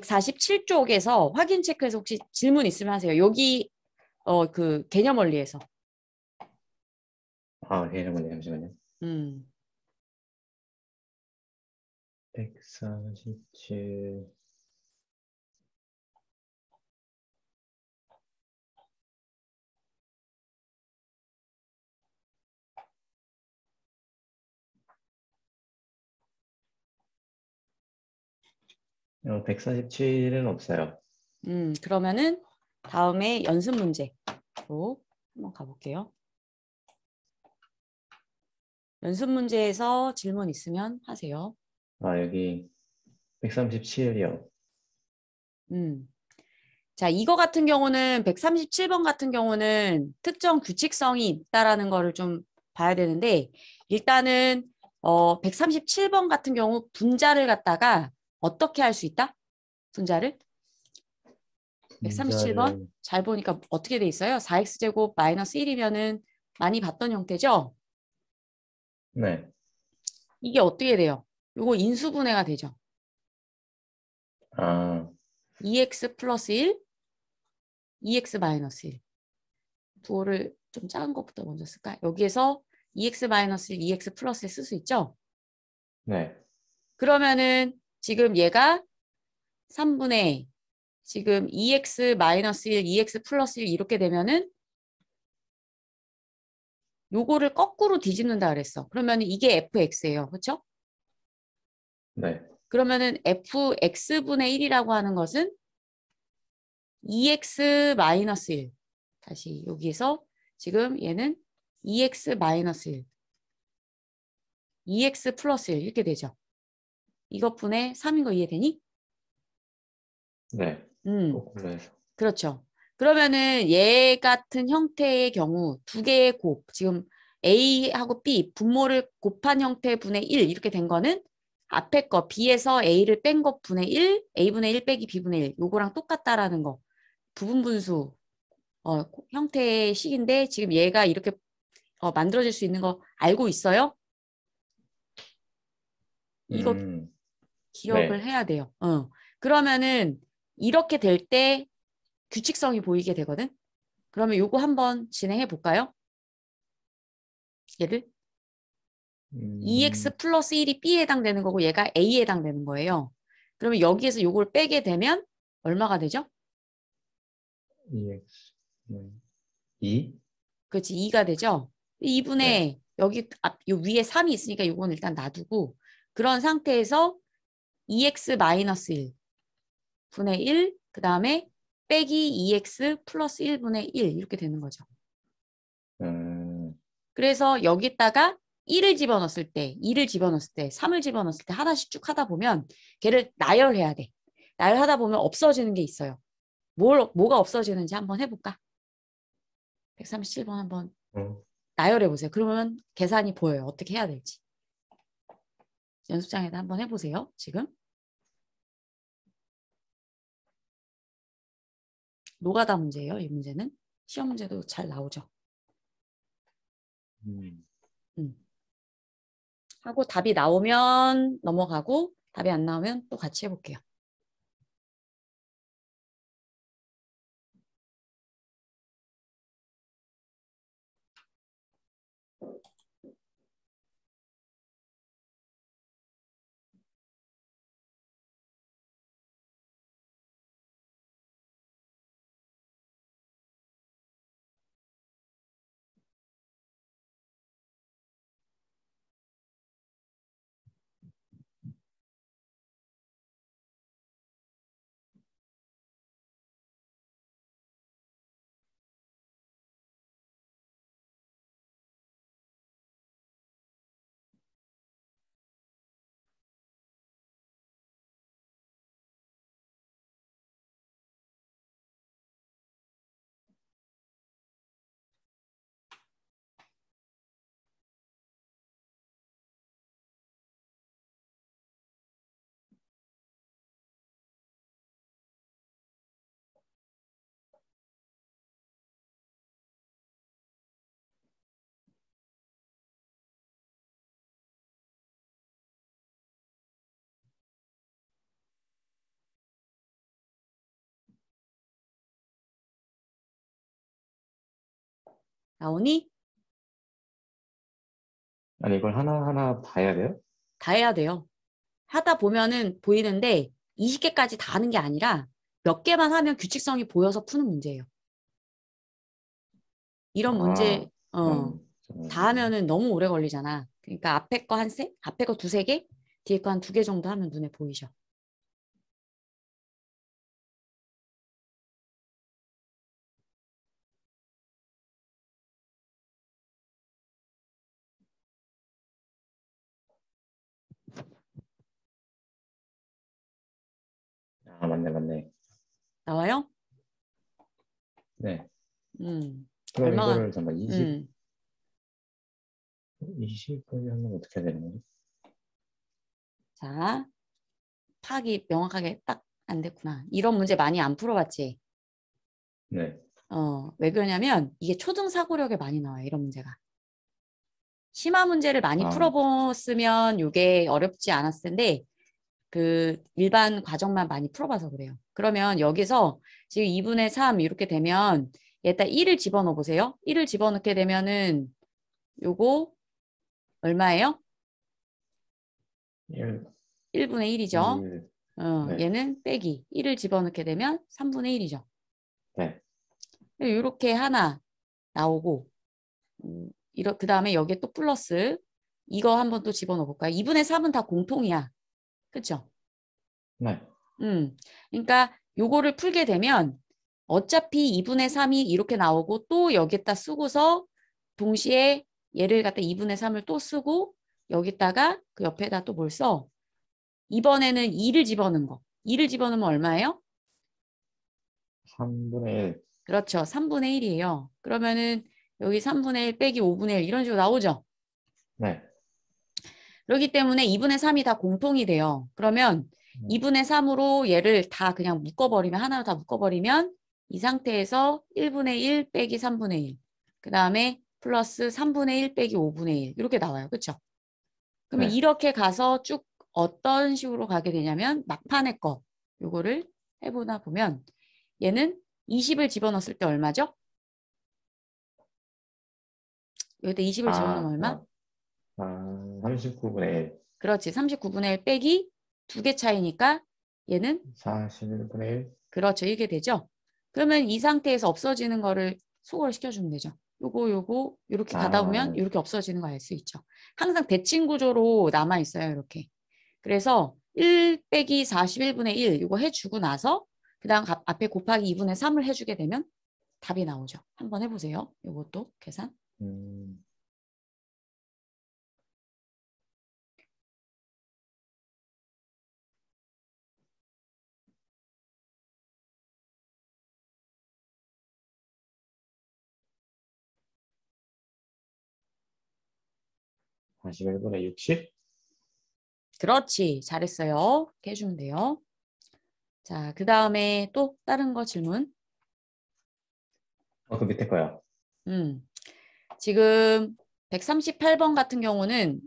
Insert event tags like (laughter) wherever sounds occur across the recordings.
147쪽에서 확인 체크해서 혹시 질문 있으면 하세요. 여기 어 그 개념 원리에서. 아, 개념 원리 잠시만요. 음. 147 147은 어, 없어요. 음, 그러면은 다음에 연습 문제로 한번 가볼게요. 연습 문제에서 질문 있으면 하세요. 아, 여기 137이요. 음. 자, 이거 같은 경우는 137번 같은 경우는 특정 규칙성이 있다라는 거를 좀 봐야 되는데 일단은 어 137번 같은 경우 분자를 갖다가 어떻게 할 수 있다? 분자를 137번 잘 보니까 어떻게 돼 있어요? 4x제곱 마이너스 1이면은 많이 봤던 형태죠? 네. 이게 어떻게 돼요? 이거 인수분해가 되죠? 아. 2x 플러스 1, 2x 마이너스 1. 도어를 좀 작은 것부터 먼저 쓸까? 여기에서 2x 마이너스 1, 2x 플러스 1쓸수 있죠? 네. 그러면은 지금 얘가 3분의 지금 2x 마이너스 1, 2x 플러스 1 이렇게 되면은 요거를 거꾸로 뒤집는다 그랬어. 그러면 이게 fx예요. 그렇죠? 네. 그러면은 fx분의 1이라고 하는 것은 2x 마이너스 1. 다시 여기에서 지금 얘는 2x 마이너스 1. 2x 플러스 1 이렇게 되죠. 이것분의 3인 거 이해되니? 네. 음. 네. 그렇죠. 그러면은 얘 같은 형태의 경우 두 개의 곱, 지금 A하고 B 분모를 곱한 형태 분의 1 이렇게 된 거는 앞에 거 B에서 A를 뺀 것 분의 1, A분의 1 빼기 B분의 1 요거랑 똑같다라는 거 부분 분수 어, 형태의 식인데 지금 얘가 이렇게 어, 만들어질 수 있는 거 알고 있어요? 이거 음. 기억을 네. 해야 돼요. 어. 그러면은 이렇게 될 때 규칙성이 보이게 되거든. 그러면 요거 한번 진행해 볼까요? 얘를 음... 2x e 플러스 1이 b에 해당되는 거고 얘가 a에 해당되는 거예요. 그러면 여기에서 요걸 빼게 되면 얼마가 되죠? 2x 음, 2? 그렇지 2가 되죠. 2분의 네. 여기 앞, 아, 요 위에 3이 있으니까 요건 일단 놔두고 그런 상태에서 2x-1 분의 1, 그 다음에 빼기 2x 플러스 1분의 1 이렇게 되는 거죠. 음... 그래서 여기다가 1을 집어넣었을 때, 2를 집어넣었을 때, 3을 집어넣었을 때 하나씩 쭉 하다 보면 걔를 나열해야 돼. 나열하다 보면 없어지는 게 있어요. 뭘, 뭐가 없어지는지 한번 해볼까? 137번 한번 음. 나열해 보세요. 그러면 계산이 보여요. 어떻게 해야 될지. 연습장에다 한번 해보세요. 지금. 노가다 문제예요. 이 문제는 시험 문제도 잘 나오죠. 음. 음. 하고 답이 나오면 넘어가고 답이 안 나오면 또 같이 해볼게요. 나오니? 아니 이걸 하나하나 다야 돼요? 다 해야 돼요. 하다 보면은 보이는데 20개까지 다 하는 게 아니라 몇 개만 하면 규칙성이 보여서 푸는 문제예요. 이런 아, 문제 아, 어, 음, 다 하면은 너무 오래 걸리잖아. 그러니까 앞에 거 한 세, 앞에 거 두세 개, 뒤에 거 한 두 개 정도 하면 눈에 보이죠. 아, 맞네 맞네. 나와요? 네. 음. 그럼 얼마나- 이거를 잠깐 20 음. 20을 하면 어떻게 되는 거지? 자, 파악이 명확하게 딱 안 됐구나. 이런 문제 많이 안 풀어봤지? 네. 어, 왜 그러냐면 이게 초등 사고력에 많이 나와요, 이런 문제가. 심화 문제를 많이 아. 풀어봤으면 이게 어렵지 않았을 텐데 그 일반 과정만 많이 풀어봐서 그래요. 그러면 여기서 지금 2분의 3 이렇게 되면 얘다 1을 집어넣어 보세요. 1을 집어넣게 되면은 요거 얼마예요? 1. 1분의 1이죠. 1. 어, 네. 얘는 빼기. 1을 집어넣게 되면 3분의 1이죠. 네. 이렇게 하나 나오고 음, 그 다음에 여기에 또 플러스 이거 한번 또 집어넣어 볼까요? 2분의 3은 다 공통이야. 그쵸 네. 음. 그러니까 요거를 풀게 되면 어차피 2분의 3이 이렇게 나오고 또여기다 쓰고서 동시에 얘를 갖다 2분의 3을 또 쓰고 여기다가 그 옆에다 또 뭘 써? 이번에는 2를 집어넣은 거. 2를 집어넣으면 얼마예요? 3분의 1. 그렇죠. 3분의 1이에요. 그러면은 여기 3분의 1 빼기 5분의 1 이런 식으로 나오죠? 네. 그렇기 때문에 2분의 3이 다 공통이 돼요. 그러면 2분의 음. 3으로 얘를 다 그냥 묶어버리면 하나로 다 묶어버리면 이 상태에서 1분의 1 빼기 3분의 1, 그 다음에 플러스 3분의 1 빼기 5분의 1 이렇게 나와요. 그렇죠? 그러면 네. 이렇게 가서 쭉 어떤 식으로 가게 되냐면 막판에 거 요거를 해보나 보면 얘는 20을 집어넣었을 때 얼마죠? 여기다 20을 아, 집어넣으면 얼마? 어. 아, 39분의 1. 그렇지. 39분의 1 빼기 두 개 차이니까 얘는 41분의 1. 그렇죠. 이게 되죠. 그러면 이 상태에서 없어지는 거를 소거를 시켜주면 되죠. 요거 요거 이렇게 아. 가 보면 이렇게 없어지는 거 알 수 있죠. 항상 대칭 구조로 남아 있어요. 이렇게. 그래서 1 빼기 41분의 1 이거 해주고 나서 그 다음 앞에 곱하기 2분의 3을 해주게 되면 답이 나오죠. 한번 해보세요. 이것도 계산. 음. 41분의 60. 그렇지. 잘했어요. 이렇게 해주면 돼요. 자, 그 다음에 또 다른 거 질문. 어, 그 밑에 거요. 음. 지금 138번 같은 경우는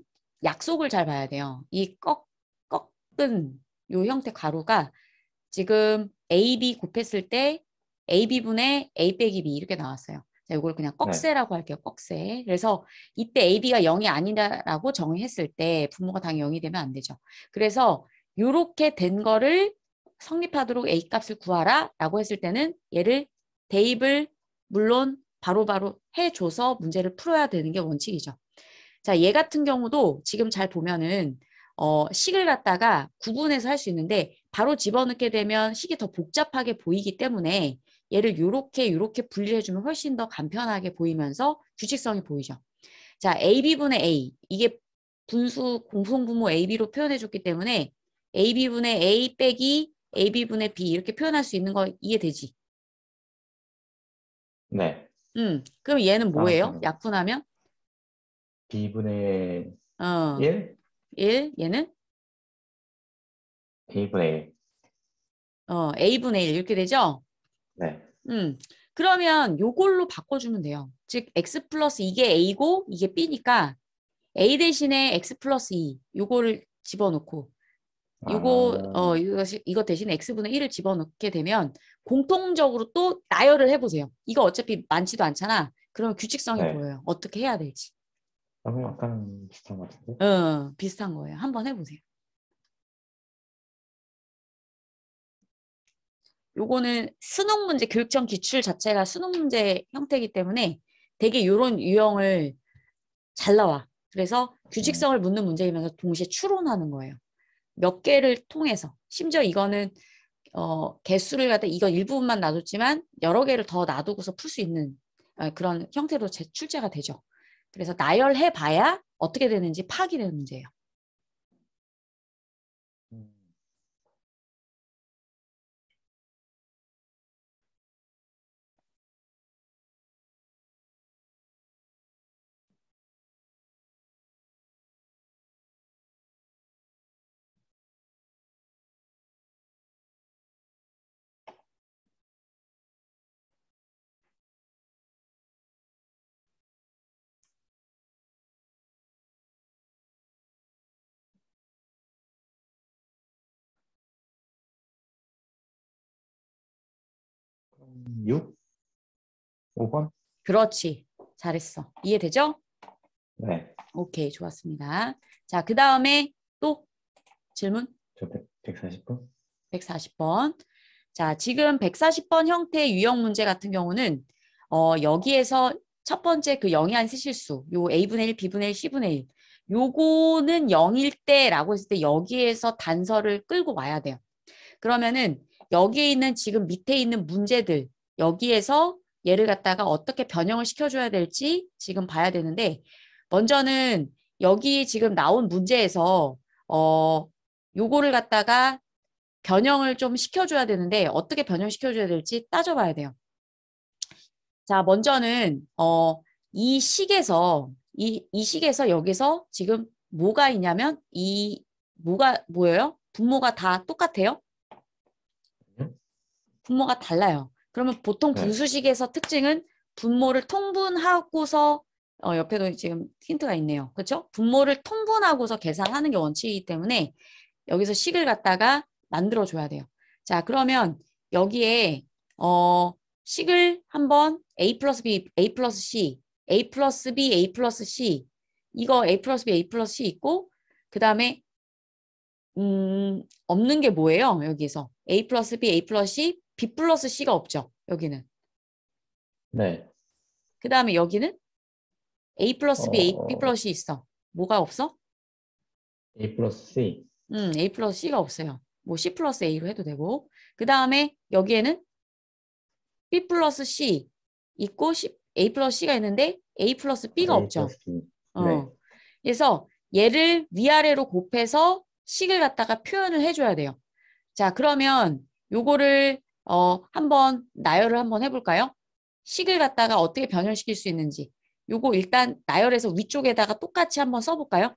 약속을 잘 봐야 돼요. 이 꺾, 꺾은 요 형태 가루가 지금 AB 곱했을 때 AB분의 A 빼기 B 이렇게 나왔어요. 이걸 그냥 네. 꺽쇠라고 할게요. 꺽쇠. 그래서 이때 AB가 0이 아니다라고 정의했을 때부모가 당연히 0이 되면 안 되죠. 그래서 이렇게 된 거를 성립하도록 A값을 구하라 라고 했을 때는 얘를 대입을 물론 바로바로 바로 해줘서 문제를 풀어야 되는 게 원칙이죠. 자, 얘 같은 경우도 지금 잘 보면은 어, 식을 갖다가 구분해서 할 수 있는데 바로 집어넣게 되면 식이 더 복잡하게 보이기 때문에 얘를 요렇게 요렇게 분리해 주면 훨씬 더 간편하게 보이면서 규칙성이 보이죠. 자, AB분의 A. 이게 분수 공통분모 AB로 표현해 줬기 때문에 AB분의 A 빼기 AB분의 B 이렇게 표현할 수 있는 거 이해되지? 네. 음, 그럼 얘는 뭐예요? 아, 약분하면? B분의 어, 1? 1, 얘는? A분의 1. 어, A분의 1 이렇게 되죠? 네. 음, 그러면 요걸로 바꿔주면 돼요. 즉, X 플러스 이게 A고 이게 B니까 A 대신에 X 플러스 2 요거를 집어넣고 요거 아... 어이거 이것 대신에 x분의 1을 집어넣게 되면 공통적으로 또 나열을 해보세요. 이거 어차피 많지도 않잖아. 그러면 규칙성이 네. 보여요. 어떻게 해야 될지. 약간 비슷한 것 같은데. 어 비슷한 거예요. 한번 해보세요. 요거는 수능 문제 교육청 기출 자체가 수능 문제 형태이기 때문에 되게 요런 유형을 잘 나와. 그래서 규칙성을 묻는 문제이면서 동시에 추론하는 거예요. 몇 개를 통해서 심지어 이거는 어, 개수를 갖다 이건 일부분만 놔뒀지만 여러 개를 더 놔두고서 풀 수 있는 어, 그런 형태로 제 출제가 되죠. 그래서 나열해 봐야 어떻게 되는지 파악이 되는 문제예요. 6? 5번? 그렇지. 잘했어. 이해되죠? 네. 오케이. 좋았습니다. 자, 그 다음에 또 질문? 저 100, 140번? 140번. 자, 지금 140번 형태의 유형 문제 같은 경우는 어, 여기에서 첫 번째 그영이안쓰실수요 a분의 1, b분의 1, c분의 1 요거는 영일 때라고 했을 때 여기에서 단서를 끌고 와야 돼요. 그러면은 여기에 있는 지금 밑에 있는 문제들 여기에서 얘를 갖다가 어떻게 변형을 시켜줘야 될지 지금 봐야 되는데 먼저는 여기 지금 나온 문제에서 어 요거를 갖다가 변형을 좀 시켜줘야 되는데 어떻게 변형시켜줘야 될지 따져봐야 돼요. 자 먼저는 어 이 식에서 이, 이 식에서 여기서 지금 뭐가 있냐면 이 뭐가 뭐예요? 분모가 다 똑같아요. 분모가 달라요. 그러면 보통 네. 분수식에서 네. 특징은 분모를 통분하고서 어, 옆에도 지금 힌트가 있네요. 그렇죠? 분모를 통분하고서 계산하는 게 원칙이기 때문에 여기서 식을 갖다가 만들어 줘야 돼요. 자, 그러면 여기에 어, 식을 한번 a 플러스 b, a 플러스 c, a 플러스 b, a 플러스 c 이거 a 플러스 b, a 플러스 c 있고 그 다음에 음, 없는 게 뭐예요? 여기에서 a 플러스 b, a 플러스 c B 플러스 C가 없죠. 여기는. 네. 그 다음에 여기는 A 플러스 B, 어... A, B 플러스 C 있어. 뭐가 없어? A 플러스 C. 음, A 플러스 C가 없어요. 뭐 C 플러스 A로 해도 되고. 그 다음에 여기에는 B 플러스 C 있고 C, A 플러스 C가 있는데 A 플러스 B가 A 없죠. 플러 어. 네. 그래서 얘를 위아래로 곱해서 식을 갖다가 표현을 해줘야 돼요. 자, 그러면 요거를 어, 한번 나열을 한번 해볼까요? 식을 갖다가 어떻게 변형시킬 수 있는지 요거 일단 나열해서 위쪽에다가 똑같이 한번 써볼까요?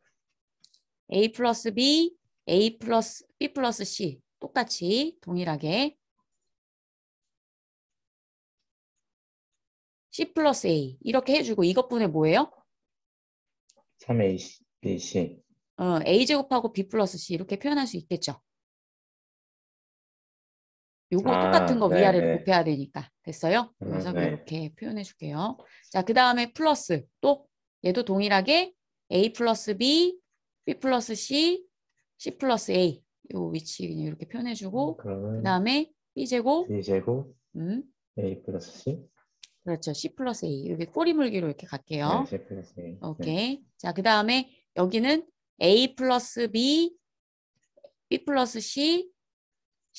a 플러스 b, a 플러스 b 플러스 c 똑같이 동일하게 c 플러스 a 이렇게 해주고 이것분의 뭐예요? 3ac. 어, a 제곱하고 b 플러스 c 이렇게 표현할 수 있겠죠. 요거 아, 똑같은 거 네, 위아래 로 네. 곱해야 되니까 됐어요? 음, 그래서 네. 이렇게 표현해 줄게요. 자, 그 다음에 플러스 또 얘도 동일하게 A 플러스 B, B 플러스 C, C 플러스 A 요 위치 그냥 이렇게 표현해 주고 음, 그 다음에 B 제곱, B 제곱, 음. A 플러스 C, 그렇죠. C 플러스 A 이렇게 꼬리물기로 이렇게 갈게요. 네, C 플러스 A. 네. 오케이. 자, 그 다음에 여기는 A 플러스 B, B 플러스 C,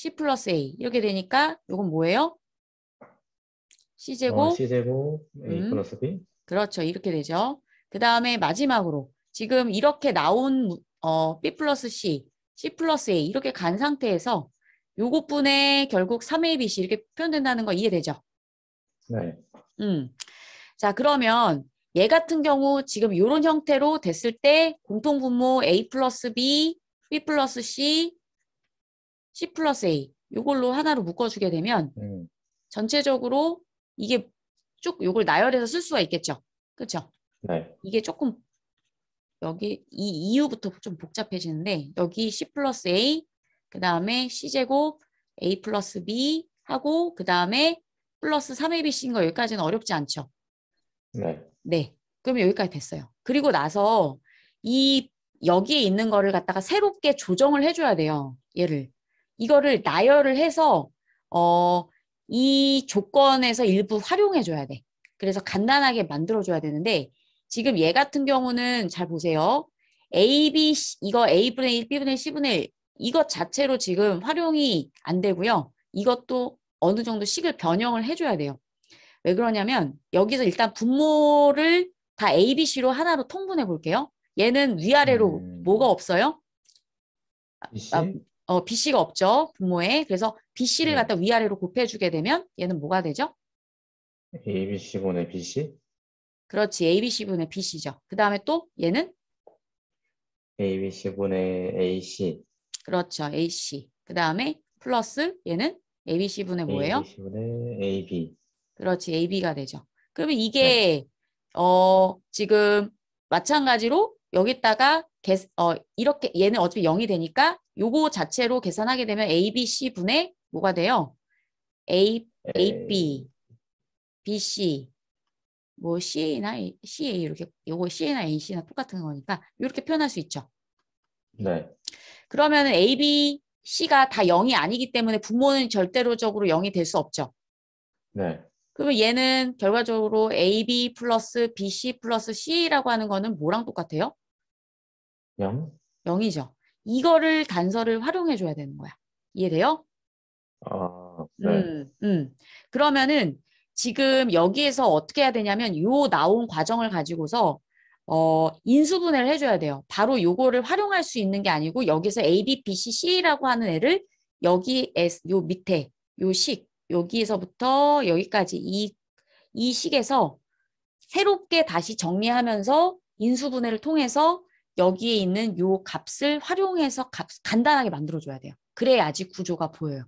C 플러스 A 이렇게 되니까 이건 뭐예요? C 제곱, 어, C 제곱 A 음, 플러스 B 그렇죠 이렇게 되죠 그 다음에 마지막으로 지금 이렇게 나온 어, B 플러스 C, C 플러스 A 이렇게 간 상태에서 요것분에 결국 3ABC 이렇게 표현된다는 거 이해되죠? 네. 음. 자 그러면 얘 같은 경우 지금 이런 형태로 됐을 때 공통분모 A 플러스 B, B 플러스 C, C 플러스 A 이걸로 하나로 묶어주게 되면 음. 전체적으로 이게 쭉 이걸 나열해서 쓸 수가 있겠죠. 그렇죠? 네. 이게 조금 여기 이 이유부터 좀 복잡해지는데 여기 C 플러스 A 그 다음에 C제곱 A 플러스 B 하고 그 다음에 플러스 3ABC인 거 여기까지는 어렵지 않죠? 네. 네. 그러면 여기까지 됐어요. 그리고 나서 이 여기에 있는 거를 갖다가 새롭게 조정을 해줘야 돼요. 얘를. 이거를 나열을 해서 어, 이 조건에서 일부 활용해 줘야 돼. 그래서 간단하게 만들어 줘야 되는데 지금 얘 같은 경우는 잘 보세요. A, B, C, 이거 A분의 1, B분의 1, C분의 1 이것 자체로 지금 활용이 안 되고요. 이것도 어느 정도 식을 변형을 해줘야 돼요. 왜 그러냐면 여기서 일단 분모를 다 A, B, C로 하나로 통분해 볼게요. 얘는 위아래로 음... 뭐가 없어요? 아, 어, BC가 없죠. 부모에 그래서 BC를 네. 갖다 위아래로 곱해주게 되면 얘는 뭐가 되죠? ABC분의 BC? 그렇지. ABC분의 BC죠. 그 다음에 또 얘는? ABC분의 AC. 그렇죠. AC. 그 다음에 플러스 얘는 ABC분의 뭐예요? ABC분의 AB. 그렇지. AB가 되죠. 그러면 이게 네. 어 지금 마찬가지로 여기다가 개, 어, 이렇게 얘는 어차피 0이 되니까 요거 자체로 계산하게 되면 A, B, C 분의 뭐가 돼요? A, A, B, B, C, 뭐 C나 C, A 이렇게 요거 C나 A, C나 똑같은 거니까 이렇게 표현할 수 있죠. 네. 그러면 A, B, C가 다 0이 아니기 때문에 분모는 절대로적으로 0이 될 수 없죠. 네. 그러면 얘는 결과적으로 AB 플러스 BC 플러스 C라고 하는 거는 뭐랑 똑같아요? 0. 0이죠. 이거를 단서를 활용해 줘야 되는 거야. 이해돼요? 아, 네. 음, 음. 그러면은 지금 여기에서 어떻게 해야 되냐면 요 나온 과정을 가지고서 어, 인수분해를 해줘야 돼요. 바로 요거를 활용할 수 있는 게 아니고 여기서 A, B, B, C, C라고 하는 애를 여기 S, 요 밑에 요 식, 여기에서부터 여기까지 이, 이 식에서 새롭게 다시 정리하면서 인수분해를 통해서 여기에 있는 요 값을 활용해서 값, 간단하게 만들어줘야 돼요. 그래야지 구조가 보여요.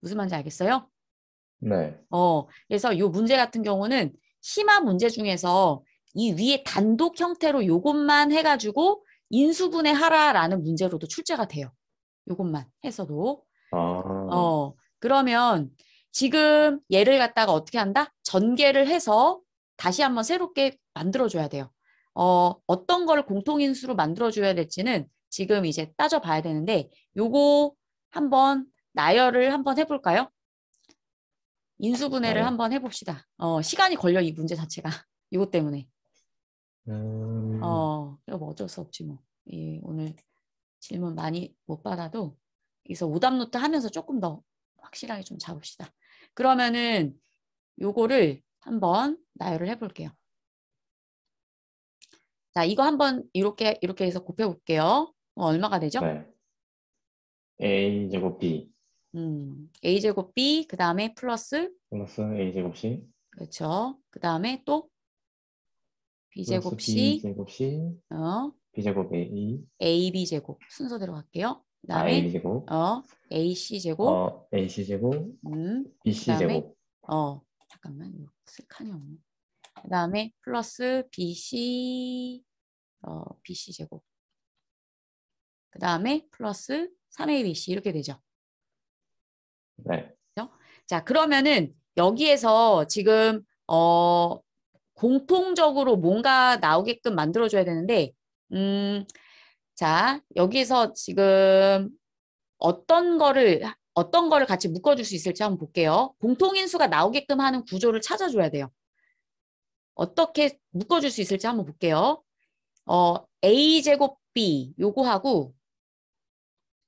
무슨 말인지 알겠어요? 네. 어, 그래서 요 문제 같은 경우는 심화 문제 중에서 이 위에 단독 형태로 요것만 해가지고 인수분해 하라라는 문제로도 출제가 돼요. 요것만 해서도. 아... 어, 그러면 지금 얘를 갖다가 어떻게 한다? 전개를 해서 다시 한번 새롭게 만들어줘야 돼요. 어, 어떤 걸 공통인수로 만들어줘야 될지는 지금 이제 따져봐야 되는데 요거 한번 나열을 한번 해볼까요? 인수분해를 네. 한번 해봅시다. 어, 시간이 걸려 이 문제 자체가 이것 (laughs) 때문에. 음... 어, 뭐 어쩔 수 없지 뭐. 이 오늘 질문 많이 못 받아도 여기서 오답 노트 하면서 조금 더 확실하게 좀 잡읍시다. 그러면은 요거를 한번 나열을 해볼게요. 자, 이거 한번 이렇게 이렇게 해서 곱해 볼게요. 어, 얼마가 되죠? 네. a 제곱 b. 음, a 제곱 b 그다음에 플러스 플러스 a 제곱 c. 그렇죠. 그다음에 또 b 제곱 c. b 제곱 c. 어. b 제곱 a. a b 제곱 순서대로 갈게요. 아, 그다음에 a 제곱. 어, a c 제곱. 어, a c 제곱. 음. b c 제곱. 어, 잠깐만. 쓸 칸이 없네. 그 다음에 플러스 BC, 어, BC 제곱. 그 다음에 플러스 3ABC 이렇게 되죠. 네. 그렇죠? 자, 그러면은 여기에서 지금 어, 공통적으로 뭔가 나오게끔 만들어줘야 되는데 음, 자, 여기에서 지금 어떤 거를 어떤 거를 같이 묶어줄 수 있을지 한번 볼게요. 공통인수가 나오게끔 하는 구조를 찾아줘야 돼요. 어떻게 묶어줄 수 있을지 한번 볼게요. 어, A제곱 B 요거하고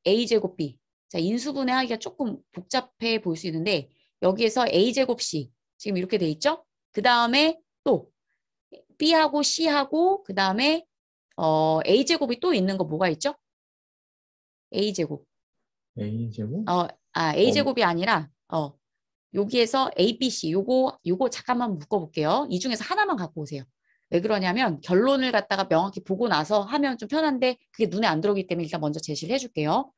A제곱 B 자 인수분해하기가 조금 복잡해 보일 수 있는데 여기에서 A제곱 C 지금 이렇게 돼 있죠? 그 다음에 또 B하고 C하고 그 다음에 어, A제곱이 또 있는 거 뭐가 있죠? A제곱 A제곱? 어, 아, A제곱이 어. 아니라 어, 여기에서 A, B, C 요거 요거 잠깐만 묶어볼게요. 이 중에서 하나만 갖고 오세요. 왜 그러냐면 결론을 갖다가 명확히 보고 나서 하면 좀 편한데 그게 눈에 안 들어오기 때문에 일단 먼저 제시를 해줄게요.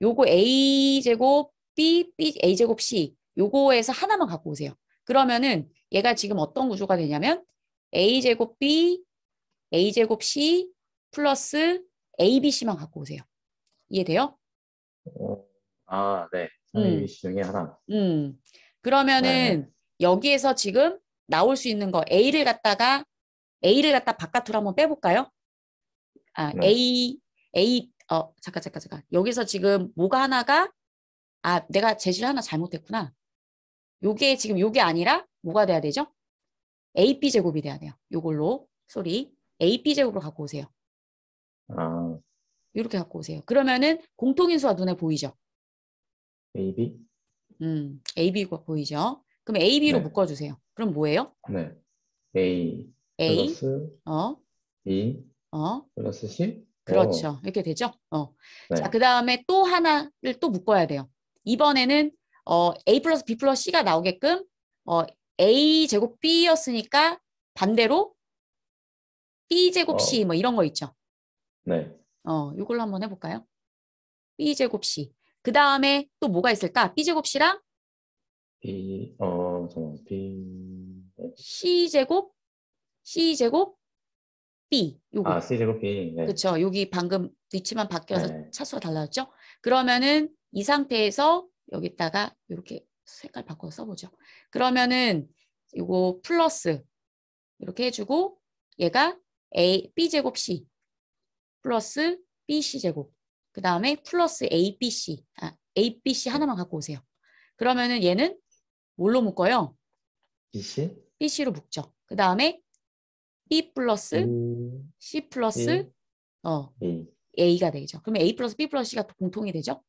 요거 A 제곱 B, B A 제곱 C 요거에서 하나만 갖고 오세요. 그러면은 얘가 지금 어떤 구조가 되냐면 A 제곱 B A 제곱 C 플러스 A, B, C만 갖고 오세요. 이해돼요? 아, 네. A, B, C 음. 중에 하나. 음. 그러면은 네. 여기에서 지금 나올 수 있는 거 A를 갖다가 A를 갖다 바깥으로 한번 빼볼까요? 아 네. A A 어 잠깐 잠깐 잠깐 여기서 지금 뭐가 하나가 아 내가 제시를 하나 잘못했구나. 요게 지금 요게 아니라 뭐가 돼야 되죠? AP 제곱이 돼야 돼요. 요걸로 소리 AP 제곱으로 갖고 오세요. 아 이렇게 갖고 오세요. 그러면은 공통인수가 눈에 보이죠? AB 음, AB가 보이죠? 그럼 AB로 네. 묶어주세요. 그럼 뭐예요? 네. A, A 플러스 어, E 어, 플러스 C. 그렇죠. 어. 이렇게 되죠? 어. 네. 자, 그 다음에 또 하나를 또 묶어야 돼요. 이번에는 어, A 플러스 B 플러스 C가 나오게끔 어, A 제곱 B였으니까 반대로 B 제곱 어. C 뭐 이런 거 있죠? 네. 어, 이걸로 한번 해볼까요? B 제곱 C. 그 다음에 또 뭐가 있을까? B제곱 C랑 B, 어, 잠깐만, B. C제곱, C제곱, B. 요거. 아, C제곱 B. 네. 그렇 여기 방금 위치만 바뀌어서 네. 차수가 달라졌죠? 그러면은 이 상태에서 여기다가 이렇게 색깔 바꿔서 써보죠. 그러면은 요거 플러스 이렇게 해주고 얘가 A, B제곱 C 플러스 BC제곱 그 다음에 플러스 ABC, 아, ABC 하나만 갖고 오세요. 그러면은 얘는 뭘로 묶어요? BC? BC로 묶죠. 그 다음에 B 플러스 음, C 플러스 어 음. A가 되죠. 그러면 A 플러스 B 플러스 C가 공통이 되죠.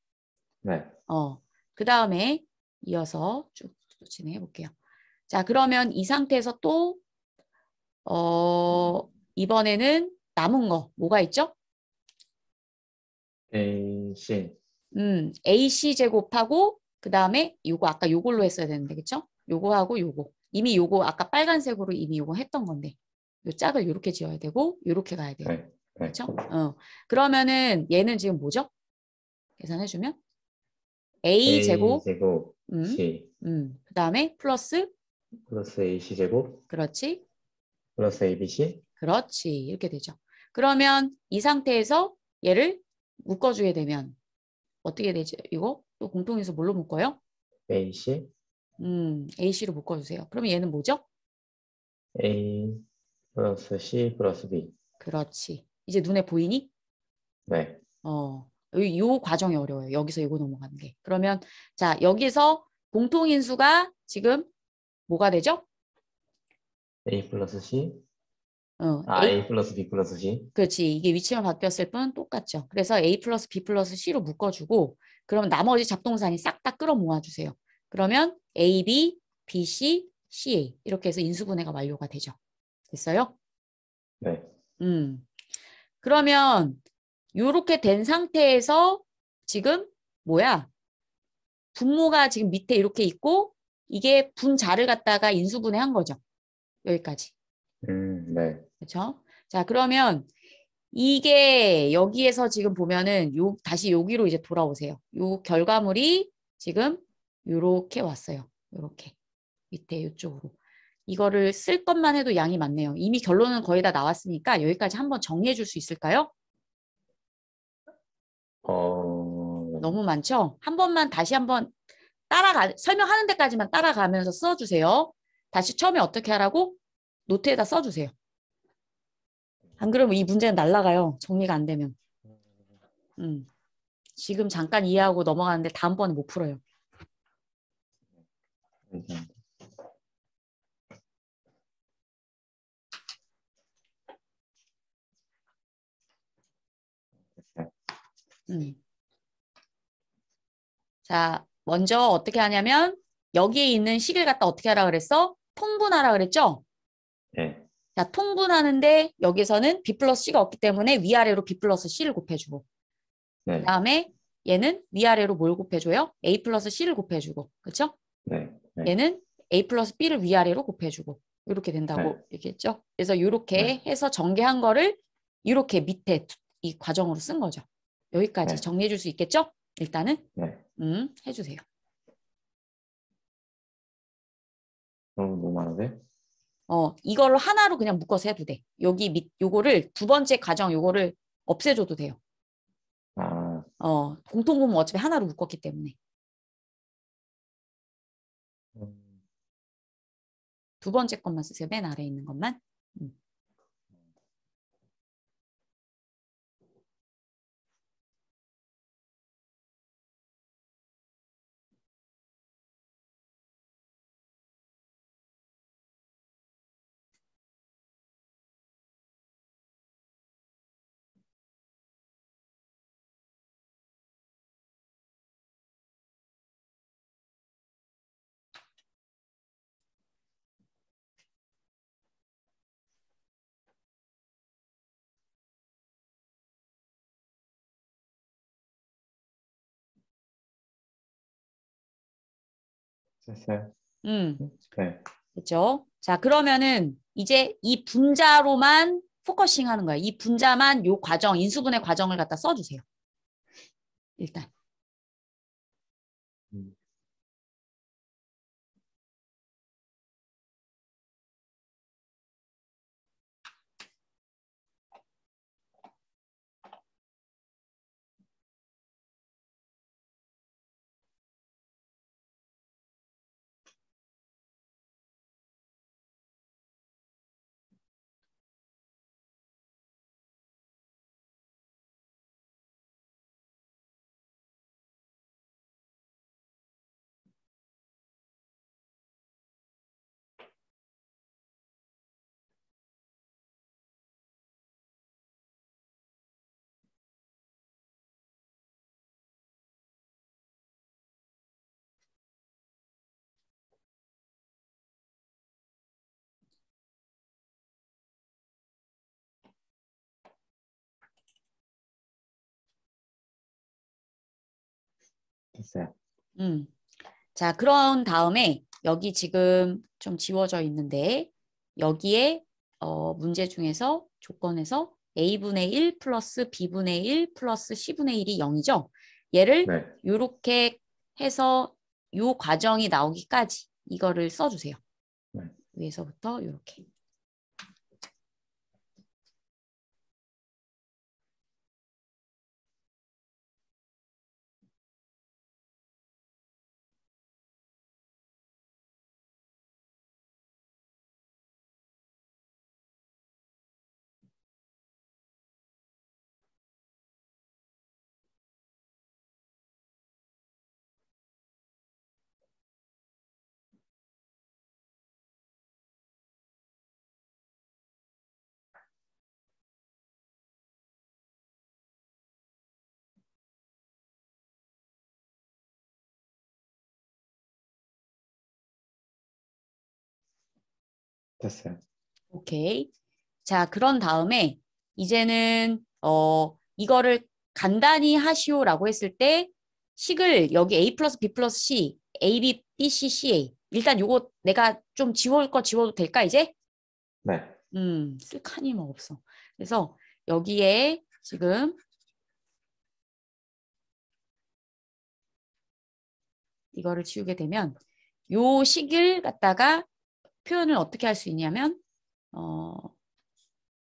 네. 어, 그 다음에 이어서 쭉 진행해 볼게요. 자, 그러면 이 상태에서 또, 어, 이번에는 남은 거, 뭐가 있죠? AC. 음, AC 제곱하고 그 다음에 요거 아까 요걸로 했어야 되는데 그쵸? 요거하고 요거. 이미 요거 아까 빨간색으로 이미 요거 했던 건데 요 짝을 요렇게 지어야 되고 요렇게 가야 돼요. 네, 네. 그렇죠? 어. 그러면은 얘는 지금 뭐죠? 계산해 주면 a, a 제곱, 제곱 음, c. 음. 그다음에 플러스 플러스 ac 제곱 그렇지. 플러스 abc 그렇지. 이렇게 되죠. 그러면 이 상태에서 얘를 묶어주게 되면 어떻게 되죠? 이거 또 공통에서 뭘로 묶어요? AC. 음, AC로 묶어주세요. 그러면 얘는 뭐죠? A 플러스 C 플러스 B. 그렇지. 이제 눈에 보이니? 네. 어, 이 과정이 어려워요. 여기서 이거 넘어가는 게. 그러면 자 여기서 공통인수가 지금 뭐가 되죠? A 플러스 C 어, 아, A, 플러스 B 플러스 C. 그렇지. 이게 위치만 바뀌었을 뿐 똑같죠. 그래서 A 플러스 B 플러스 C로 묶어주고 그러면 나머지 잡동사니 싹다 끌어 모아주세요. 그러면 AB, BC, CA 이렇게 해서 인수분해가 완료가 되죠. 됐어요? 네. 음. 그러면 이렇게 된 상태에서 지금 뭐야? 분모가 지금 밑에 이렇게 있고 이게 분자를 갖다가 인수분해한 거죠. 여기까지. 음, 네. 그렇죠? 자, 그러면 이게 여기에서 지금 보면은 요 다시 여기로 이제 돌아오세요. 요 결과물이 지금 요렇게 왔어요. 요렇게. 밑에 요쪽으로. 이거를 쓸 것만 해도 양이 많네요. 이미 결론은 거의 다 나왔으니까 여기까지 한번 정리해 줄 수 있을까요? 어... 너무 많죠? 한 번만 다시 한번 따라가 설명하는 데까지만 따라가면서 써주세요. 다시 처음에 어떻게 하라고? 노트에다 써주세요. 안 그러면 이 문제는 날라가요. 정리가 안 되면. 음. 음. 지금 잠깐 이해하고 넘어가는데 다음번에 못 풀어요. 음. 자, 먼저 어떻게 하냐면 여기에 있는 식을 갖다 어떻게 하라 그랬어? 통분하라 그랬죠? 자, 통분하는데 여기서는 B 플러스 C가 없기 때문에 위아래로 B 플러스 C를 곱해주고 네. 그다음에 얘는 위아래로 뭘 곱해줘요? A 플러스 C를 곱해주고 그렇죠? 네. 네. 얘는 A 플러스 B를 위아래로 곱해주고 이렇게 된다고 네. 얘기했죠. 그래서 이렇게 네. 해서 전개한 거를 이렇게 밑에 이 과정으로 쓴 거죠. 여기까지 네. 정리해 줄 수 있겠죠? 일단은 음, 해주세요. 너무 많은데? 어, 이걸 하나로 그냥 묶어서 해도 돼. 여기 밑, 요거를, 두 번째 과정 요거를 없애줘도 돼요. 아. 어, 공통분모 어차피 하나로 묶었기 때문에. 음. 두 번째 것만 쓰세요. 맨 아래에 있는 것만. 음. 했어요. 음. 네. 그렇죠. 자, 그러면은 이제 이 분자로만 포커싱 하는 거예요. 이 분자만 요 과정, 인수분해 과정을 갖다 써주세요. 일단. 됐어요. 음. 자, 그런 다음에 여기 지금 좀 지워져 있는데 여기에 어, 문제 중에서 조건에서 a분의 1 플러스 b분의 1 플러스 c분의 1이 0이죠. 얘를 네. 이렇게 해서 요 과정이 나오기까지 이거를 써주세요. 네. 위에서부터 이렇게. 됐어요. 오케이. 자, 그런 다음에 이제는 어 이거를 간단히 하시오라고 했을 때 식을 여기 A 플러스 B 플러스 C, A, B, B, C, C, A 일단 요거 내가 좀지워올거 지워도 될까 이제? 네. 음, 쓸 칸이 뭐 없어. 그래서 여기에 지금 이거를 지우게 되면 요 식을 갖다가 표현을 어떻게 할 수 있냐면 어,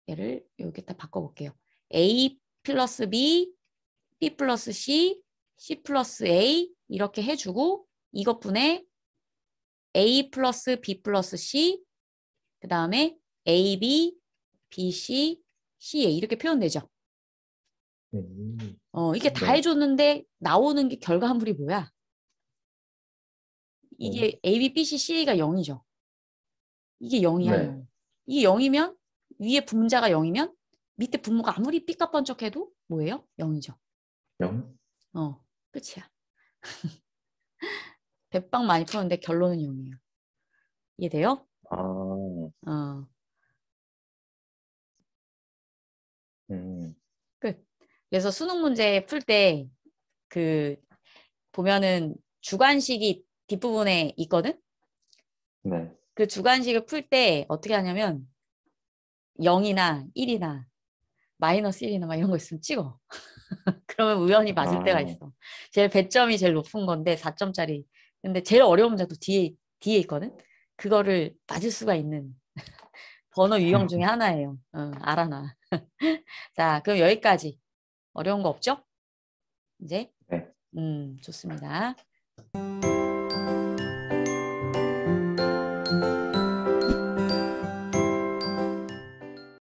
얘를 여기다 바꿔볼게요. A 플러스 B, B 플러스 C, C 플러스 A 이렇게 해주고 이것분에 A 플러스 B 플러스 C 그 다음에 AB, BC, CA 이렇게 표현되죠. 네. 어, 이게 다 네. 해줬는데 나오는 게 결과물이 뭐야? 이게 어. AB, BC, CA가 0이죠. 이게 0이야. 네. 이게 0이면 위에 분자가 0이면 밑에 분모가 아무리 삐까뻔쩍해도 뭐예요? 0이죠. 0? 어, 끝이야. (laughs) 대빵 많이 푸는데 결론은 0이에요. 이해돼요? 아. 어. 음. 끝. 그래서 수능 문제 풀 때 그 보면은 주관식이 뒷부분에 있거든? 네. 그 주관식을 풀 때 어떻게 하냐면 0이나 1이나 마이너스 1이나 막 이런 거 있으면 찍어. (laughs) 그러면 우연히 맞을 아. 때가 있어. 제일 배점이 제일 높은 건데 4점짜리. 근데 제일 어려운 문제도 뒤에 뒤에 있거든. 그거를 맞을 수가 있는 (laughs) 번호 유형 중에 하나예요. 응, 어, 알아놔. (laughs) 자, 그럼 여기까지. 어려운 거 없죠? 이제? 네. 음, 좋습니다.